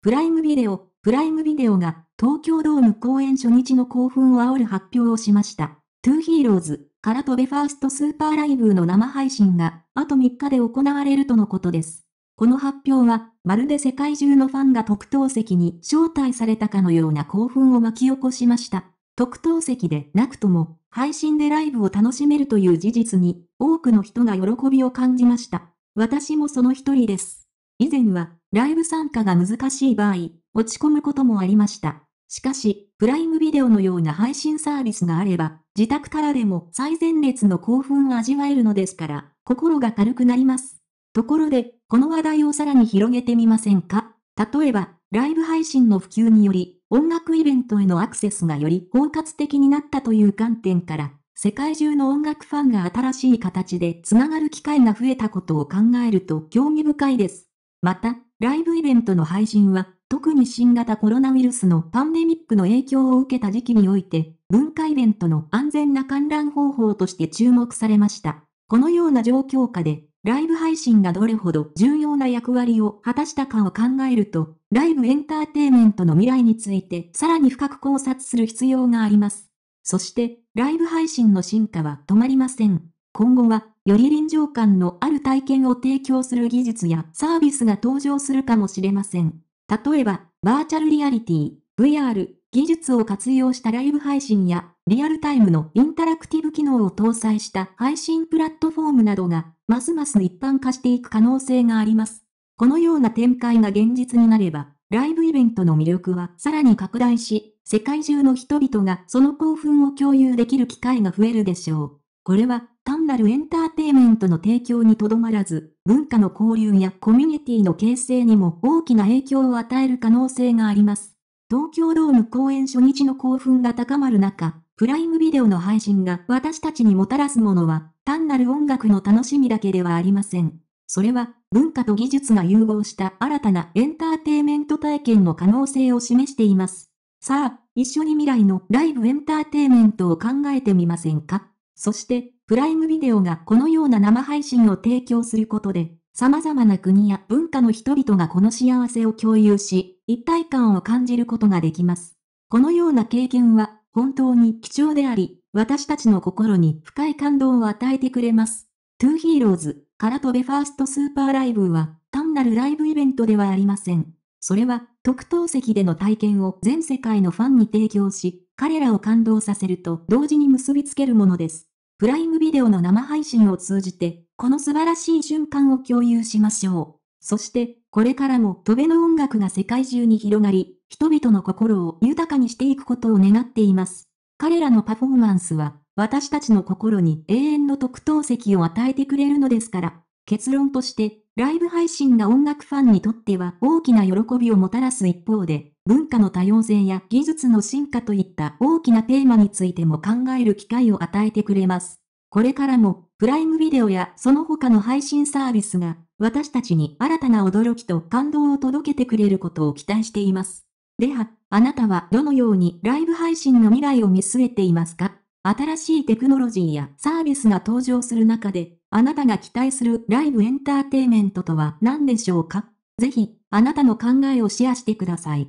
プライムビデオ、プライムビデオが東京ドーム公演初日の興奮を煽る発表をしました。トゥーヒーローズから飛べファーストスーパーライブの生配信があと3日で行われるとのことです。この発表はまるで世界中のファンが特等席に招待されたかのような興奮を巻き起こしました。特等席でなくとも配信でライブを楽しめるという事実に多くの人が喜びを感じました。私もその一人です。以前は、ライブ参加が難しい場合、落ち込むこともありました。しかし、プライムビデオのような配信サービスがあれば、自宅からでも最前列の興奮を味わえるのですから、心が軽くなります。ところで、この話題をさらに広げてみませんか例えば、ライブ配信の普及により、音楽イベントへのアクセスがより包括的になったという観点から、世界中の音楽ファンが新しい形でつながる機会が増えたことを考えると興味深いです。また、ライブイベントの配信は、特に新型コロナウイルスのパンデミックの影響を受けた時期において、文化イベントの安全な観覧方法として注目されました。このような状況下で、ライブ配信がどれほど重要な役割を果たしたかを考えると、ライブエンターテイメントの未来についてさらに深く考察する必要があります。そして、ライブ配信の進化は止まりません。今後は、より臨場感のある体験を提供する技術やサービスが登場するかもしれません。例えば、バーチャルリアリティ、VR、技術を活用したライブ配信や、リアルタイムのインタラクティブ機能を搭載した配信プラットフォームなどが、ますます一般化していく可能性があります。このような展開が現実になれば、ライブイベントの魅力はさらに拡大し、世界中の人々がその興奮を共有できる機会が増えるでしょう。これは単なるエンターテイメントの提供にとどまらず、文化の交流やコミュニティの形成にも大きな影響を与える可能性があります。東京ドーム公演初日の興奮が高まる中、プライムビデオの配信が私たちにもたらすものは、単なる音楽の楽しみだけではありません。それは、文化と技術が融合した新たなエンターテイメント体験の可能性を示しています。さあ、一緒に未来のライブエンターテイメントを考えてみませんかそして、プライムビデオがこのような生配信を提供することで、様々な国や文化の人々がこの幸せを共有し、一体感を感じることができます。このような経験は本当に貴重であり、私たちの心に深い感動を与えてくれます。トゥーヒーローズ、ラトベファーストスーパーライブは単なるライブイベントではありません。それは特等席での体験を全世界のファンに提供し、彼らを感動させると同時に結びつけるものです。プライムビデオの生配信を通じて、この素晴らしい瞬間を共有しましょう。そして、これからもトベの音楽が世界中に広がり、人々の心を豊かにしていくことを願っています。彼らのパフォーマンスは、私たちの心に永遠の特等席を与えてくれるのですから。結論として、ライブ配信が音楽ファンにとっては大きな喜びをもたらす一方で、文化の多様性や技術の進化といった大きなテーマについても考える機会を与えてくれます。これからも、プライムビデオやその他の配信サービスが、私たちに新たな驚きと感動を届けてくれることを期待しています。では、あなたはどのようにライブ配信の未来を見据えていますか新しいテクノロジーやサービスが登場する中で、あなたが期待するライブエンターテイメントとは何でしょうかぜひ、あなたの考えをシェアしてください。